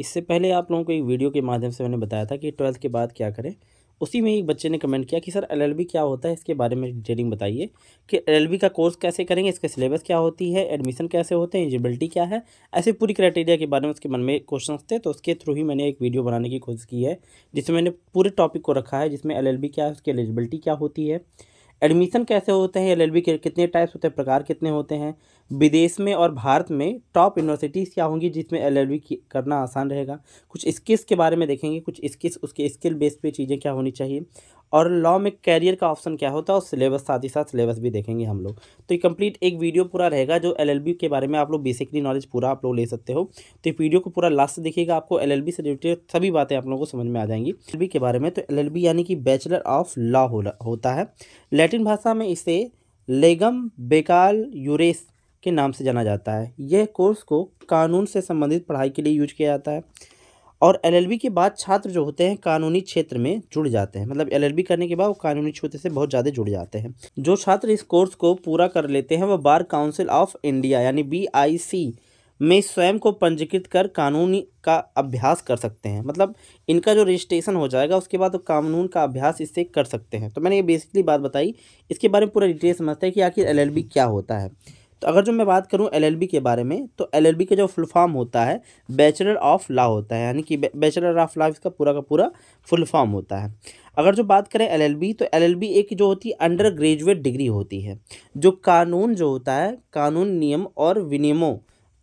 इससे पहले आप लोगों को एक वीडियो के माध्यम से मैंने बताया था कि ट्वेल्थ के बाद क्या करें उसी में एक बच्चे ने कमेंट किया कि सर एलएलबी क्या होता है इसके बारे में डिटेलिंग बताइए कि एलएलबी का कोर्स कैसे करेंगे इसका सिलेबस क्या होती है एडमिशन कैसे होते हैं एलिजिबिलिटी क्या है ऐसे पूरी क्राइटेरिया के बारे में उसके मन में क्वेश्चंस थे तो उसके थ्रू ही मैंने एक वीडियो बनाने की कोशिश की है जिसमें मैंने पूरे टॉपिक को रखा है जिसमें एल क्या है उसकी एलिजिबिलिटी क्या होती है एडमिशन कैसे होते हैं एल के कितने टाइप्स होते हैं प्रकार कितने होते हैं विदेश में और भारत में टॉप यूनिवर्सिटीज़ क्या होंगी जिसमें एल करना आसान रहेगा कुछ स्किल्स के बारे में देखेंगे कुछ स्किल्स उसके स्किल बेस पे चीज़ें क्या होनी चाहिए और लॉ में कैरियर का ऑप्शन क्या होता है और सिलेबस साथ ही साथ सिलेबस भी देखेंगे हम लोग तो ये कंप्लीट एक वीडियो पूरा रहेगा जो एलएलबी के बारे में आप लोग बेसिकली नॉलेज पूरा आप लोग ले सकते हो तो वीडियो को पूरा लास्ट देखिएगा आपको एलएलबी से रिलेटेड सभी बातें आप लोगों को समझ में आ जाएंगी एल के बारे में तो एल यानी कि बैचलर ऑफ लॉ हो, होता है लेटिन भाषा में इसे लेगम बेकाल यूरेस के नाम से जाना जाता है यह कोर्स को कानून से संबंधित पढ़ाई के लिए यूज किया जाता है और एलएलबी के बाद छात्र जो होते हैं कानूनी क्षेत्र में जुड़ जाते हैं मतलब एलएलबी करने के बाद वो कानूनी क्षेत्र से बहुत ज़्यादा जुड़ जाते हैं जो छात्र इस कोर्स को पूरा कर लेते हैं वह बार काउंसिल ऑफ इंडिया यानी बी में स्वयं को पंजीकृत कर कानूनी का अभ्यास कर सकते हैं मतलब इनका जो रजिस्ट्रेशन हो जाएगा उसके बाद वो कानून का अभ्यास इससे कर सकते हैं तो मैंने ये बेसिकली बात बताई इसके बारे में पूरा डिटेल समझते हैं कि आखिर एलएलबी क्या होता है तो अगर जो मैं बात करूँ एलएलबी के बारे में तो एलएलबी का जो फुल फॉर्म होता है बैचलर ऑफ लॉ होता है यानी कि बैचलर ऑफ लॉ इसका पूरा का पूरा फुल फॉर्म होता है अगर जो बात करें एलएलबी तो एलएलबी एक जो होती है अंडर ग्रेजुएट डिग्री होती है जो कानून जो होता है कानून नियम और विनियमों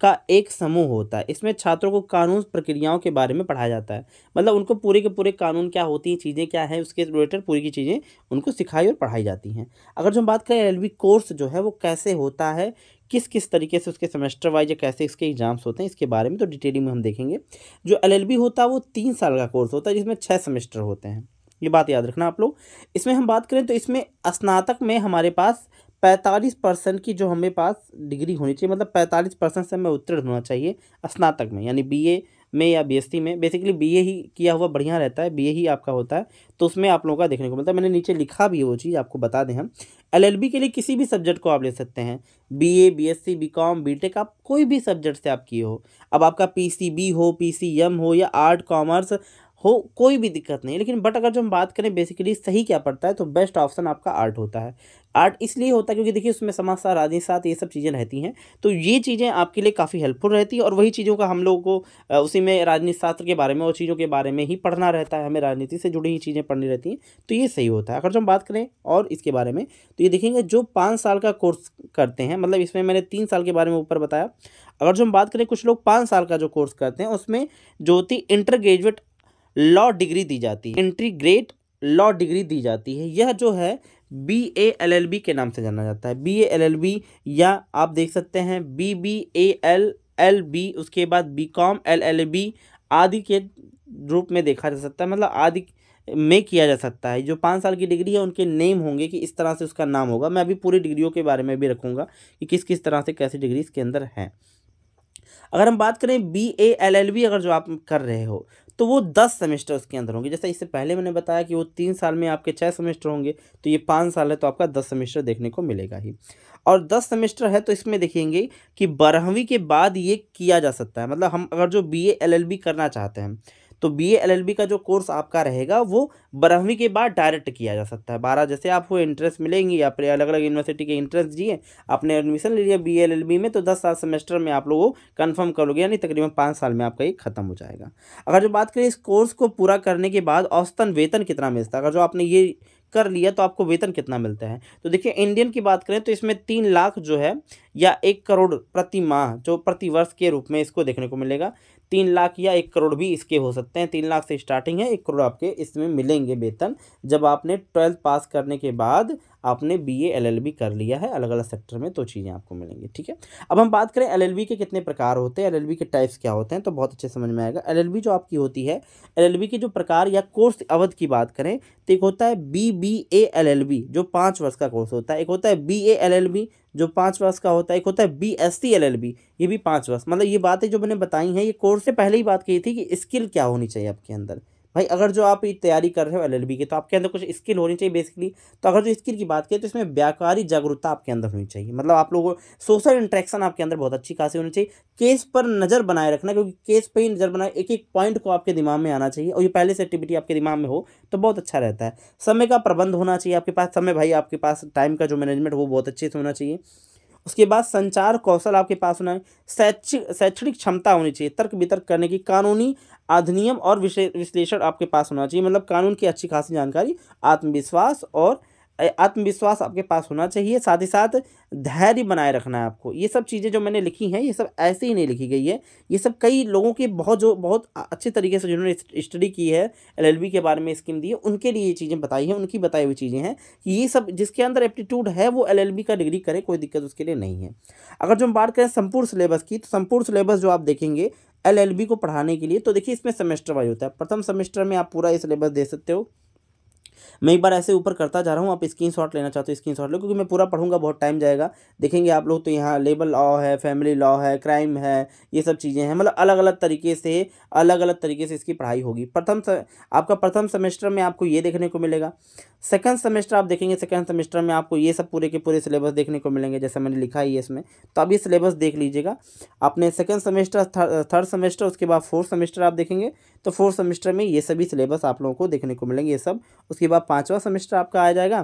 का एक समूह होता है इसमें छात्रों को कानून प्रक्रियाओं के बारे में पढ़ाया जाता है मतलब उनको पूरे के पूरे कानून क्या होती हैं चीज़ें क्या हैं उसके रिलेटेड पूरी की चीज़ें उनको सिखाई और पढ़ाई जाती हैं अगर जो हम बात करें एल कोर्स जो है वो कैसे होता है किस किस तरीके से उसके सेमेस्टर वाइज या कैसे इसके एग्जाम्स होते हैं इसके बारे में तो डिटेलिंग में हम देखेंगे जो एल होता है वो तीन साल का कोर्स होता है जिसमें छः सेमेस्टर होते हैं ये बात याद रखना आप लोग इसमें हम बात करें तो इसमें स्नातक में हमारे पास पैंतालीस परसेंट की जो हमें पास डिग्री होनी चाहिए मतलब पैंतालीस परसेंट से हमें उत्तीर्ण होना चाहिए स्नातक में यानी बीए में या बीएससी में बेसिकली बीए ही किया हुआ बढ़िया रहता है बीए ही आपका होता है तो उसमें आप लोगों का देखने को मिलता है मैंने नीचे लिखा भी है वो चीज़ आपको बता दें हम एलएलबी के लिए किसी भी सब्जेक्ट को आप ले सकते हैं बीए बीएससी बीकॉम बीटेक आप कोई भी सब्जेक्ट से आप किए हो अब आपका पीसीबी हो पीसीएम हो या आर्ट कॉमर्स हो कोई भी दिक्कत नहीं लेकिन बट अगर जो हम बात करें बेसिकली सही क्या पड़ता है तो बेस्ट ऑप्शन आपका आर्ट होता है आर्ट इसलिए होता है क्योंकि देखिए उसमें समाजशास्त्र साथ ये सब चीज़ें रहती हैं तो ये चीज़ें आपके लिए काफ़ी हेल्पफुल रहती है और वही चीज़ों का हम लोगों को उसी में राजनीति शास्त्र के बारे में और चीज़ों के बारे में ही पढ़ना रहता है हमें राजनीति से जुड़ी ही चीज़ें पढ़नी रहती हैं तो ये सही होता है अगर जो हम बात करें और इसके बारे में तो ये देखेंगे जो पाँच साल का कोर्स करते हैं मतलब इसमें मैंने तीन साल के बारे में ऊपर बताया अगर जो हम बात करें कुछ लोग पाँच साल का जो कोर्स करते हैं उसमें ज्योति इंटर ग्रेजुएट लॉ डिग्री दी जाती है एंट्री ग्रेड लॉ डिग्री दी जाती है यह जो है B A L L B के नाम से जाना जाता है B A L L B या आप देख सकते हैं B B A L L B उसके बाद B Com L L B आदि के रूप में देखा जा सकता है मतलब आदि में किया जा सकता है जो पाँच साल की डिग्री है उनके नेम होंगे कि इस तरह से उसका नाम होगा मैं अभी पूरी डिग्रियों के बारे में भी रखूँगा कि किस किस तरह से कैसी डिग्री इसके अंदर हैं अगर हम बात करें B A L L B अगर जो आप कर रहे हो तो वो दस सेमेस्टर उसके अंदर होंगे जैसे इससे पहले मैंने बताया कि वो तीन साल में आपके छः सेमेस्टर होंगे तो ये पाँच साल है तो आपका दस सेमेस्टर देखने को मिलेगा ही और दस सेमेस्टर है तो इसमें देखेंगे कि बारहवीं के बाद ये किया जा सकता है मतलब हम अगर जो B A L L B करना चाहते हैं तो बी बी का जो कोर्स आपका रहेगा वो बारहवीं के बाद डायरेक्ट किया जा सकता है बारह जैसे आपको इंट्रेंस मिलेंगी या फिर अलग अलग यूनिवर्सिटी के इंट्रेंस दिए आपने एडमिशन ले लिया बी बी में तो दस साल सेमेस्टर में आप लोगों कन्फर्म करोगे यानी तकरीबन पाँच साल में आपका ये खत्म हो जाएगा अगर जो बात करें इस कोर्स को पूरा करने के बाद औसतन वेतन कितना मिलता है अगर जो आपने ये कर लिया तो आपको वेतन कितना मिलता है तो देखिए इंडियन की बात करें तो इसमें तीन लाख जो है या एक करोड़ प्रति माह जो प्रति वर्ष के रूप में इसको देखने को मिलेगा तीन लाख या एक करोड़ भी इसके हो सकते हैं तीन लाख से स्टार्टिंग है एक करोड़ आपके इसमें मिलेंगे वेतन जब आपने ट्वेल्थ पास करने के बाद आपने बी एलएलबी कर लिया है अलग अलग सेक्टर में तो चीज़ें आपको मिलेंगी ठीक है अब हम बात करें एलएलबी के कितने प्रकार होते हैं एलएलबी के टाइप्स क्या होते हैं तो बहुत अच्छे समझ में आएगा एलएलबी जो आपकी होती है एलएलबी के जो प्रकार या कोर्स अवध की बात करें तो एक होता है B B A L L B जो पाँच वर्ष का कोर्स होता है एक होता है B A L L B जो पाँच वर्ष का होता है एक होता है B S C L L B ये भी पाँच वर्ष मतलब ये बातें जो मैंने बताई हैं ये कोर्स से पहले ही बात की थी कि स्किल क्या होनी चाहिए आपके अंदर भाई अगर जो आप ये तैयारी कर रहे हो एलएलबी की तो आपके अंदर कुछ स्किल होनी चाहिए बेसिकली तो अगर जो स्किल की बात करें तो इसमें व्यापारी जागरूकता आपके अंदर होनी चाहिए मतलब आप लोगों सोशल इंट्रैक्शन आपके अंदर बहुत अच्छी खासी होनी चाहिए केस पर नज़र बनाए रखना क्योंकि केस पर ही नज़र बनाए एक एक पॉइंट को आपके दिमाग में आना चाहिए और ये पहले से एक्टिविटी आपके दिमाग में हो तो बहुत अच्छा रहता है समय का प्रबंध होना चाहिए आपके पास समय भाई आपके पास टाइम का जो मैनेजमेंट वो बहुत अच्छे से होना चाहिए उसके बाद संचार कौशल आपके पास होना है शैक्षिक शैक्षणिक क्षमता होनी चाहिए तर्क वितर्क करने की कानूनी अधिनियम और विश्लेषण आपके पास होना चाहिए मतलब कानून की अच्छी खासी जानकारी आत्मविश्वास और आत्मविश्वास आपके पास होना चाहिए साथ ही साथ धैर्य बनाए रखना है आपको ये सब चीज़ें जो मैंने लिखी हैं ये सब ऐसे ही नहीं लिखी गई है ये सब कई लोगों के बहुत जो बहुत अच्छे तरीके से जिन्होंने स्टडी की है एलएलबी के बारे में स्कीम दी है उनके लिए ये चीज़ें बताई हैं उनकी बताई हुई चीज़ें हैं कि ये सब जिसके अंदर एप्टीट्यूड है वो एल का डिग्री करें कोई दिक्कत उसके लिए नहीं है अगर जो हम बात करें संपूर्ण सिलेबस की तो संपूर्ण सिलेबस जो आप देखेंगे एल को पढ़ाने के लिए तो देखिए इसमें सेमेस्टर वाइज होता है प्रथम सेमेस्टर में आप पूरा ये सिलेबस दे सकते हो मैं एक बार ऐसे ऊपर करता जा रहा हूँ आप स्क्रीन शॉट लेना चाहते हो स्क्रीन शॉट लो क्योंकि मैं पूरा पढ़ूंगा बहुत टाइम जाएगा देखेंगे आप लोग तो यहाँ लेबर लॉ है फैमिली लॉ है क्राइम है ये सब चीज़ें हैं मतलब अलग अलग तरीके से अलग अलग तरीके से इसकी पढ़ाई होगी प्रथम आपका प्रथम सेमेस्टर में आपको ये देखने को मिलेगा सेकंड सेमेस्टर आप देखेंगे सेकंड सेमेस्टर में आपको ये सब पूरे के पूरे सिलेबस देखने को मिलेंगे जैसे मैंने लिखा ही है इसमें तो अभी ये सिलेबस देख लीजिएगा अपने सेकंड सेमेस्टर थर्ड सेमेस्टर उसके बाद फोर्थ सेमेस्टर आप देखेंगे तो फोर्थ सेमेस्टर में ये सभी सिलेबस आप लोगों को देखने को मिलेंगे ये सब उसके बाद पाँचवा सेमेस्टर आपका आ जाएगा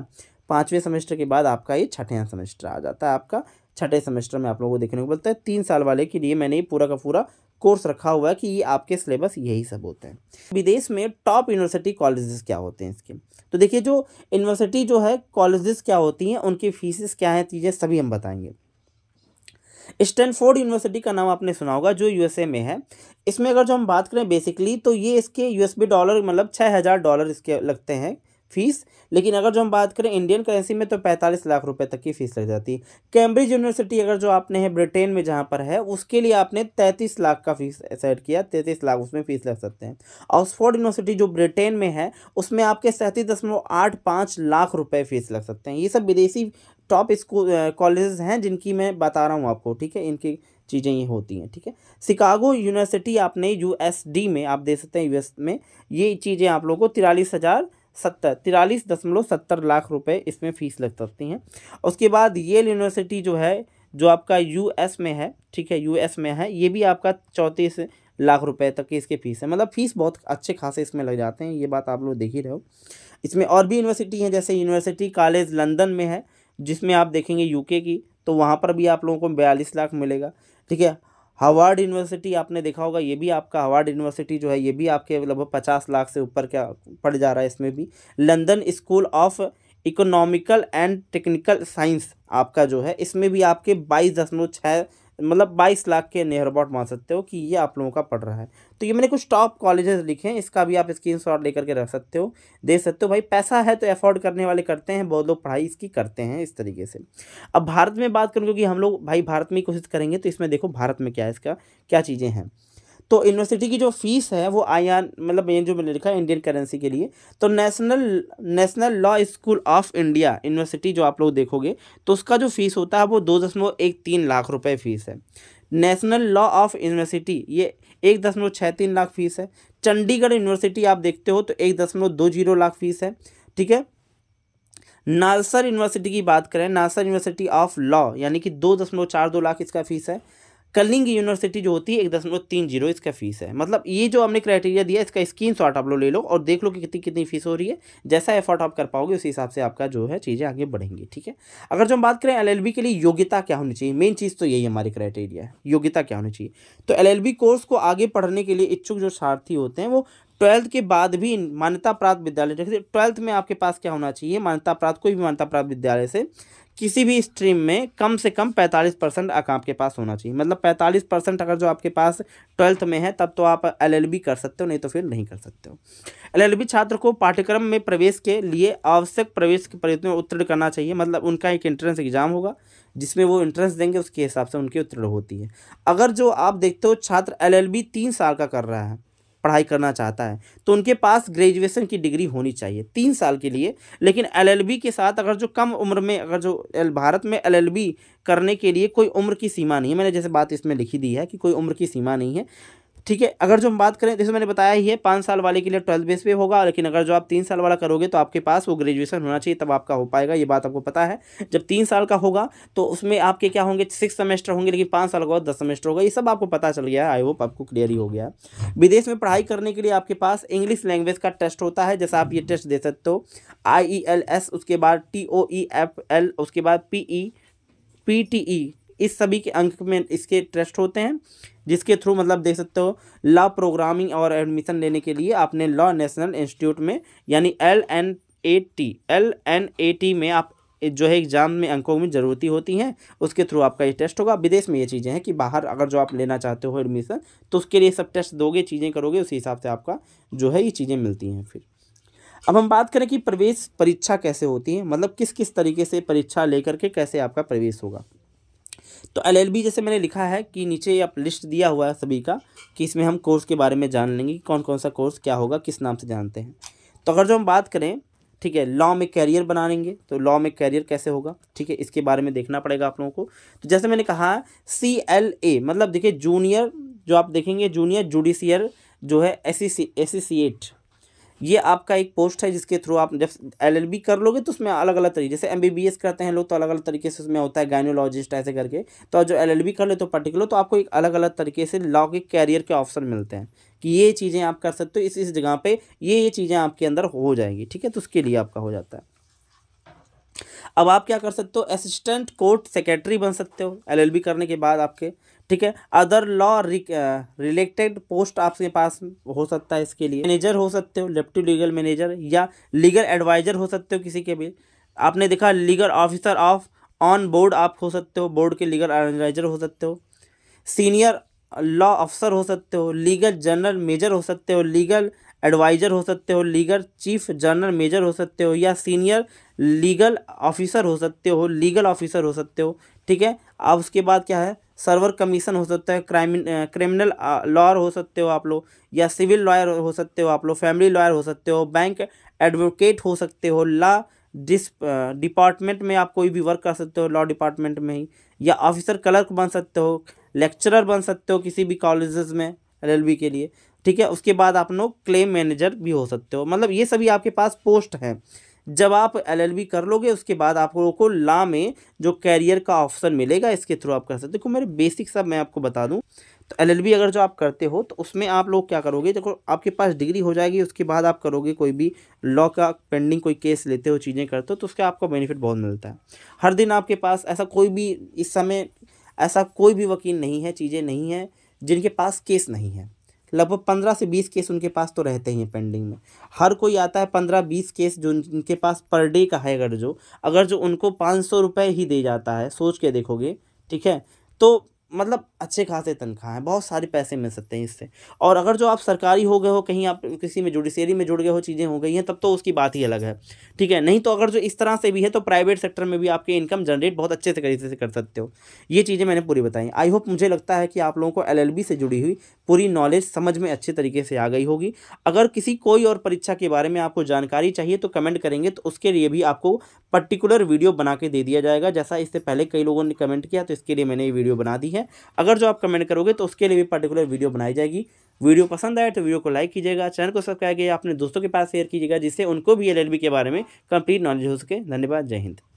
पाँचवें सेमेस्टर के बाद आपका ये छठे सेमेस्टर आ जाता है आपका छठे सेमेस्टर में आप लोगों को देखने को मिलता है तीन साल वाले के लिए मैंने पूरा का पूरा कोर्स रखा हुआ है कि ये आपके सिलेबस यही सब होते हैं विदेश में टॉप यूनिवर्सिटी कॉलेजेस क्या होते हैं इसके तो देखिए जो यूनिवर्सिटी जो है कॉलेजेस क्या होती हैं उनकी फीसेस क्या हैं चीज़ें सभी हम बताएंगे स्टैनफोर्ड यूनिवर्सिटी का नाम आपने सुना होगा जो यूएसए में है इसमें अगर जो हम बात करें बेसिकली तो ये इसके यूएसबी डॉलर मतलब छः हज़ार डॉलर इसके लगते हैं फीस लेकिन अगर जो हम बात करें इंडियन करेंसी में तो पैंतालीस लाख रुपए तक की फ़ीस लग जाती है कैम्ब्रिज यूनिवर्सिटी अगर जो आपने है ब्रिटेन में जहाँ पर है उसके लिए आपने तैंतीस लाख का फीस सेट किया तैंतीस लाख उसमें फ़ीस लग सकते हैं ऑक्सफोर्ड यूनिवर्सिटी जो ब्रिटेन में है उसमें आपके सैंतीस दशमलव आठ पाँच लाख रुपये फ़ीस लग सकते हैं ये सब विदेशी टॉप स्कूल कॉलेज हैं जिनकी मैं बता रहा हूँ आपको ठीक है इनकी चीज़ें ये होती हैं ठीक है शिकागो यूनिवर्सिटी आपने यू में आप दे सकते हैं यू में ये चीज़ें आप लोगों को तिरालीस हज़ार सत्तर तिरालीस दशमलव सत्तर लाख रुपए इसमें फ़ीस लग सकती हैं उसके बाद येल यूनिवर्सिटी जो है जो आपका यूएस में है ठीक है यूएस में है ये भी आपका चौंतीस लाख रुपए तक की इसके फीस है मतलब फ़ीस बहुत अच्छे खासे इसमें लग जाते हैं ये बात आप लोग देख ही रहे हो इसमें और भी यूनिवर्सिटी हैं जैसे यूनिवर्सिटी कॉलेज लंदन में है जिसमें आप देखेंगे यूके की तो वहाँ पर भी आप लोगों को बयालीस लाख मिलेगा ठीक है हवार्ड यूनिवर्सिटी आपने देखा होगा ये भी आपका हवार्ड यूनिवर्सिटी जो है ये भी आपके लगभग पचास लाख से ऊपर क्या पड़ जा रहा है इसमें भी London school of economical and technical science आपका जो है इसमें भी आपके बाईस दशमलव छः मतलब 22 लाख के नेहरबॉट मान सकते हो कि ये आप लोगों का पढ़ रहा है तो ये मैंने कुछ टॉप कॉलेजेस लिखे हैं इसका भी आप स्क्रीन शॉट लेकर के रख सकते हो दे सकते हो भाई पैसा है तो अफोर्ड करने वाले करते हैं बहुत लोग पढ़ाई इसकी करते हैं इस तरीके से अब भारत में बात करूँ क्योंकि हम लोग भाई भारत में कोशिश करेंगे तो इसमें देखो भारत में क्या है इसका क्या चीज़ें हैं तो यूनिवर्सिटी की जो फीस है वो आई आर मतलब ये जो मैंने लिखा है इंडियन करेंसी के लिए तो national national law school of India university जो आप लोग देखोगे तो उसका जो फीस होता है वो दो दशमलव एक तीन लाख रुपये फीस है नेशनल लॉ ऑफ यूनिवर्सिटी ये एक दशमलव छः तीन लाख फीस है चंडीगढ़ यूनिवर्सिटी आप देखते हो तो एक दशमलव दो जीरो लाख फीस है ठीक है नालसर यूनिवर्सिटी की बात करें नालसर यूनिवर्सिटी ऑफ लॉ यानी कि दो दशमलव चार दो लाख इसका फीस है कलिंग यूनिवर्सिटी जो होती है एक दशमलव तीन जीरो इसका फीस है मतलब ये जो हमने क्राइटेरिया दिया इसका स्क्रीन शॉट आप लोग ले लो और देख लो कि कितनी कितनी फीस हो रही है जैसा एफर्ट आप कर पाओगे उस हिसाब से आपका जो है चीज़ें आगे बढ़ेंगी ठीक है अगर जो हम बात करें एल के लिए योग्यता क्या होनी चाहिए मेन चीज़ तो यही हमारी क्राइटेरिया है योग्यता क्या होनी चाहिए तो एल कोर्स को आगे पढ़ने के लिए इच्छुक जो शार्थी होते हैं वो ट्वेल्थ के बाद भी मान्यता प्राप्त विद्यालय जैसे ट्वेल्थ में आपके पास क्या होना चाहिए मान्यता प्राप्त कोई भी मान्यता प्राप्त विद्यालय से किसी भी स्ट्रीम में कम से कम पैंतालीस परसेंट आपके पास होना चाहिए मतलब पैंतालीस परसेंट अगर जो आपके पास ट्वेल्थ में है तब तो आप एलएलबी कर सकते हो नहीं तो फिर नहीं कर सकते हो एलएलबी छात्र को पाठ्यक्रम में प्रवेश के लिए आवश्यक प्रवेश के प्रयत्न में उत्तीर्ण करना चाहिए मतलब उनका एक एंट्रेंस एग्जाम होगा जिसमें वो एंट्रेंस देंगे उसके हिसाब से उनकी उत्तीर्ण होती है अगर जो आप देखते हो छात्र एल एल तीन साल का कर रहा है पढ़ाई करना चाहता है तो उनके पास ग्रेजुएशन की डिग्री होनी चाहिए तीन साल के लिए लेकिन एलएलबी के साथ अगर जो कम उम्र में अगर जो भारत में एलएलबी करने के लिए कोई उम्र की सीमा नहीं है मैंने जैसे बात इसमें लिखी दी है कि कोई उम्र की सीमा नहीं है ठीक है अगर जो हम बात करें जैसे मैंने बताया ही है पाँच साल वाले के लिए ट्वेल्थ बेस पे होगा लेकिन अगर जो आप तीन साल वाला करोगे तो आपके पास वो ग्रेजुएशन होना चाहिए तब आपका हो पाएगा ये बात आपको पता है जब तीन साल का होगा तो उसमें आपके क्या होंगे सिक्स सेमेस्टर होंगे लेकिन पाँच साल का दस सेमेस्टर होगा ये सब आपको पता चल गया है आई होप आपको क्लियर ही हो गया विदेश में पढ़ाई करने के लिए आपके पास इंग्लिश लैंग्वेज का टेस्ट होता है जैसा आप ये टेस्ट दे सकते हो आई ई एल एस उसके बाद T O E F L उसके बाद P E P T E इस सभी के अंक में इसके टेस्ट होते हैं जिसके थ्रू मतलब देख सकते हो लॉ प्रोग्रामिंग और एडमिशन लेने के लिए आपने लॉ नेशनल इंस्टीट्यूट में यानी L N A T L N A T में आप जो है एग्ज़ाम में अंकों में ज़रूरती होती हैं उसके थ्रू आपका ये टेस्ट होगा विदेश में ये चीज़ें हैं कि बाहर अगर जो आप लेना चाहते हो एडमिशन तो उसके लिए सब टेस्ट दोगे चीज़ें करोगे उसी हिसाब से आपका जो है ये चीज़ें मिलती हैं फिर अब हम बात करें कि प्रवेश परीक्षा कैसे होती है मतलब किस किस तरीके से परीक्षा लेकर के कैसे आपका प्रवेश होगा तो एलएलबी जैसे मैंने लिखा है कि नीचे आप लिस्ट दिया हुआ है सभी का कि इसमें हम कोर्स के बारे में जान लेंगे कौन कौन सा कोर्स क्या होगा किस नाम से जानते हैं तो अगर जो हम बात करें ठीक है लॉ में कैरियर बना लेंगे तो लॉ में कैरियर कैसे होगा ठीक है इसके बारे में देखना पड़ेगा आप लोगों को तो जैसे मैंने कहा सी एल ए मतलब देखिए जूनियर जो आप देखेंगे जूनियर जुडिशियर जो है एस एट e ये आपका एक पोस्ट है जिसके थ्रू आप जब एलएलबी कर लोगे तो उसमें अलग अलग तरीके जैसे एमबीबीएस करते हैं लोग तो अलग अलग तरीके से उसमें होता है गाइनोलॉजिस्ट ऐसे करके तो जो एलएलबी कर ले तो पर्टिकुलर तो आपको एक अलग अलग तरीके से लॉ के कैरियर के ऑप्शन मिलते हैं कि ये चीज़ें आप कर सकते हो इस इस जगह पर ये ये चीज़ें आपके अंदर हो जाएंगी ठीक है तो उसके लिए आपका हो जाता है अब आप क्या कर सकते हो असिस्टेंट कोर्ट सेक्रेटरी बन सकते हो एलएलबी करने के बाद आपके ठीक है अदर लॉ रिलेटेड पोस्ट आपके पास हो सकता है इसके लिए मैनेजर हो सकते हो लेप्टिव लीगल मैनेजर या लीगल एडवाइजर हो सकते हो किसी के भी आपने देखा legal officer of on board आप हो सकते हो बोर्ड के लीगल एडवाइजर हो सकते हो सीनियर लॉ अफसर हो सकते हो लीगल जनरल मेजर हो सकते हो लीगल एडवाइजर हो सकते हो लीगल चीफ जनरल मेजर हो सकते हो या सीनियर लीगल ऑफिसर हो सकते हो लीगल ऑफिसर हो सकते हो ठीक है अब उसके बाद क्या है सर्वर कमीशन हो सकता है क्राइमिन क्रिमिनल लॉयर हो सकते हो आप लोग या सिविल लॉयर हो सकते हो आप लोग फैमिली लॉयर हो सकते हो बैंक एडवोकेट हो सकते हो ला डिस डिपार्टमेंट में आप कोई भी वर्क कर सकते हो लॉ डिपार्टमेंट में ही या ऑफिसर क्लर्क बन सकते हो लेक्चरर बन सकते हो किसी भी कॉलेजेस में एल के लिए ठीक है उसके बाद आप लोग क्लेम मैनेजर भी हो सकते हो मतलब ये सभी आपके पास पोस्ट हैं जब आप एलएलबी कर लोगे उसके बाद आप लोगों को ला में जो कैरियर का ऑप्शन मिलेगा इसके थ्रू आप कर सकते हो देखो मेरे बेसिक सब मैं आपको बता दूं तो एलएलबी अगर जो आप करते हो तो उसमें आप लोग क्या करोगे देखो आपके पास डिग्री हो जाएगी उसके बाद आप करोगे कोई भी लॉ का पेंडिंग कोई केस लेते हो चीज़ें करते हो तो उसका आपको बेनिफिट बहुत मिलता है हर दिन आपके पास ऐसा कोई भी इस समय ऐसा कोई भी वकील नहीं है चीज़ें नहीं हैं जिनके पास केस नहीं है लगभग पंद्रह से बीस केस उनके पास तो रहते ही हैं पेंडिंग में हर कोई आता है पंद्रह बीस केस जो उनके पास पर डे का है अगर जो अगर जो उनको पाँच सौ रुपये ही दे जाता है सोच के देखोगे ठीक है तो मतलब अच्छे खासे तनख्वाह हैं बहुत सारे पैसे मिल सकते हैं इससे और अगर जो आप सरकारी हो गए हो कहीं आप किसी में जुडिशरी में जुड़ गए हो चीज़ें हो गई हैं तब तो उसकी बात ही अलग है ठीक है नहीं तो अगर जो इस तरह से भी है तो प्राइवेट सेक्टर में भी आपके इनकम जनरेट बहुत अच्छे से तरीके से कर सकते हो ये चीज़ें मैंने पूरी बताई आई होप मुझे लगता है कि आप लोगों को एल से जुड़ी हुई पूरी नॉलेज समझ में अच्छे तरीके से आ गई होगी अगर किसी कोई और परीक्षा के बारे में आपको जानकारी चाहिए तो कमेंट करेंगे तो उसके लिए भी आपको पर्टिकुलर वीडियो बना के दे दिया जाएगा जैसा इससे पहले कई लोगों ने कमेंट किया तो इसके लिए मैंने ये वीडियो बना दी है है अगर जो आप कमेंट करोगे तो उसके लिए भी पर्टिकुलर वीडियो बनाई जाएगी वीडियो पसंद आए तो वीडियो को लाइक कीजिएगा चैनल को सब्सक्राइब कीजिए अपने दोस्तों के पास शेयर कीजिएगा जिससे उनको भी एल के बारे में कंप्लीट नॉलेज हो सके धन्यवाद जय हिंद